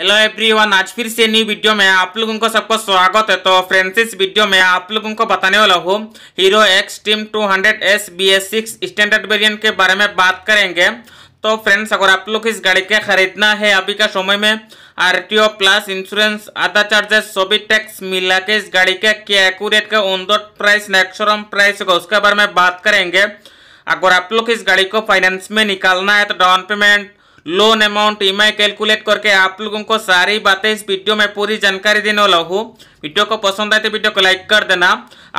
hello everyone आज फिर से न्यू वीडियो में आप लोगों को सबको स्वागत है तो फ्रेंड्स इस वीडियो में आप लोगों को बताने वाला हूँ Hero Xtreme hundred S B S six standard variant के बारे में बात करेंगे तो फ्रेंड्स अगर आप लोग इस गाड़ी के खरीदना है अभी का समय में ओ प्लस इंश्योरेंस आधा चार्जेस सभी टैक्स मिला के इस गाड़ी के क्या एक्यूरेट ऑन द प्राइस नेक्सोरम प्राइस होगा उसके बारे में बात करेंगे अगर आप लोग इस गाड़ी को फाइनेंस में निकालना है तो डाउन पेमेंट लोन अमाउंट ई कैलकुलेट करके आप लोगों को सारी बातें इस वीडियो में पूरी जानकारी देने वाला हूँ वीडियो को पसंद आए तो वीडियो को लाइक कर देना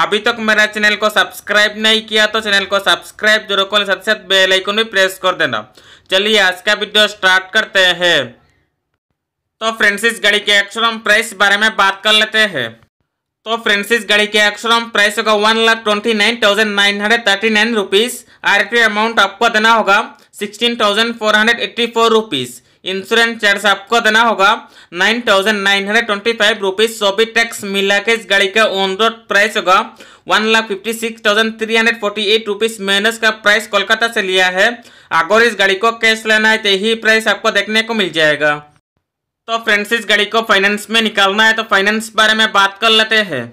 अभी तक मेरा चैनल को सब्सक्राइब नहीं किया तो चैनल को सब्सक्राइब जरूर कर साथ साथ बेलाइकन भी प्रेस कर देना चलिए आज का वीडियो स्टार्ट करते हैं तो फ्रेंड्स इस गाड़ी के एक्सरम प्राइस बारे में बात कर लेते हैं तो फ्रेंड्स इस गाड़ी के एक्सरम प्राइस होगा one lakh twenty nine thousand nine hundred thirty nine rupees आर अमाउंट आपको देना होगा सिक्सटीन इंश्योरेंस चार्ज आपको देना होगा nine thousand nine hundred twenty five rupees tax मिला के इस गाड़ी का ऑन रोड प्राइस होगा one lakh fifty six thousand three hundred forty eight rupees price Kolkata से लिया है अगर इस गाड़ी को कैश लेना है तो यही प्राइस आपको देखने को मिल जाएगा तो फ्रेंड्स इस गाड़ी को फाइनेंस में निकालना है तो फाइनेंस बारे में बात कर लेते हैं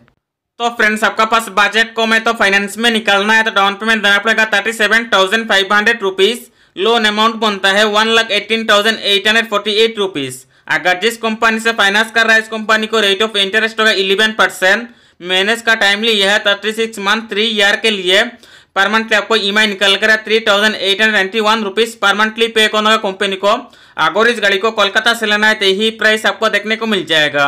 तो फ्रेंड्स आपका पास बजट कम है तो फाइनेंस में निकालना है तो डाउन पेमेंट देना पड़ेगा thirty seven thousand five hundred rupees loan amount बनता है one lakh eighteen thousand eight hundred forty eight rupees अगर जिस कंपनी से फाइनेंस कर रहा है इस कंपनी को रेट ऑफ इंटरेस्ट होगा इलेवन परसेंट मैनेज का टाइमली यह है thirty six month three year के लिए पर मंथली आपको ई e एम निकल कर three thousand eight hundred ninety one rupees पर मंथली पे करना होगा कंपनी को अगर इस गाड़ी को कोलकाता से लेना है तो यही प्राइस आपको देखने को मिल जाएगा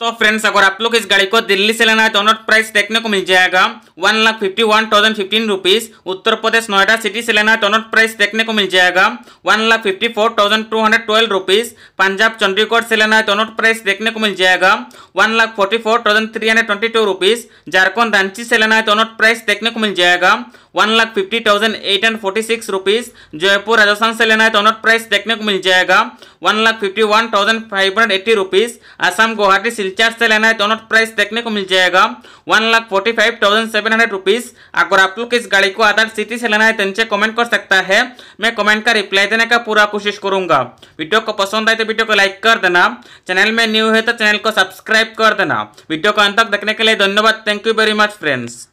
तो फ्रेंड्स अगर आप लोग इस गाड़ी को दिल्ली से लेना है तो नोट प्राइस देखने को मिल जाएगा one lakh fifty one thousand fifteen rupees Uttar Pradesh Noida city से लेना है तो नोट प्राइस देखने को मिल जाएगा one lakh fifty four thousand two hundred twelve rupees Punjab Chandigarh से लेना है तो नोट प्राइस देखने को मिल जाएगा one lakh forty four thousand three hundred twenty two rupees Jharkhand Ranchi से लेना है तो नोट प्राइस देखने को मिल जाएगा one lakh fifty thousand eight hundred forty six rupees Jaipur Rajasthan से लेना है तो ऑनर प्राइस देखने को मिल जाएगा one lakh fifty one thousand five hundred eighty rupees Assam Guwahati Silchar से लेना है तो ऑनर प्राइस देखने को मिल जाएगा one lakh forty five thousand seven hundred rupees अगर आप लोग इस गाड़ी को आधार सिटी से लेना है तो नीचे कमेंट कर सकता है मैं कमेंट का रिप्लाई देने का पूरा कोशिश करूंगा वीडियो को पसंद आए तो वीडियो को लाइक कर देना चैनल में न्यू है तो चैनल को सब्सक्राइब कर देना वीडियो को अंत तक देखने के लिए धन्यवाद thank you very much friends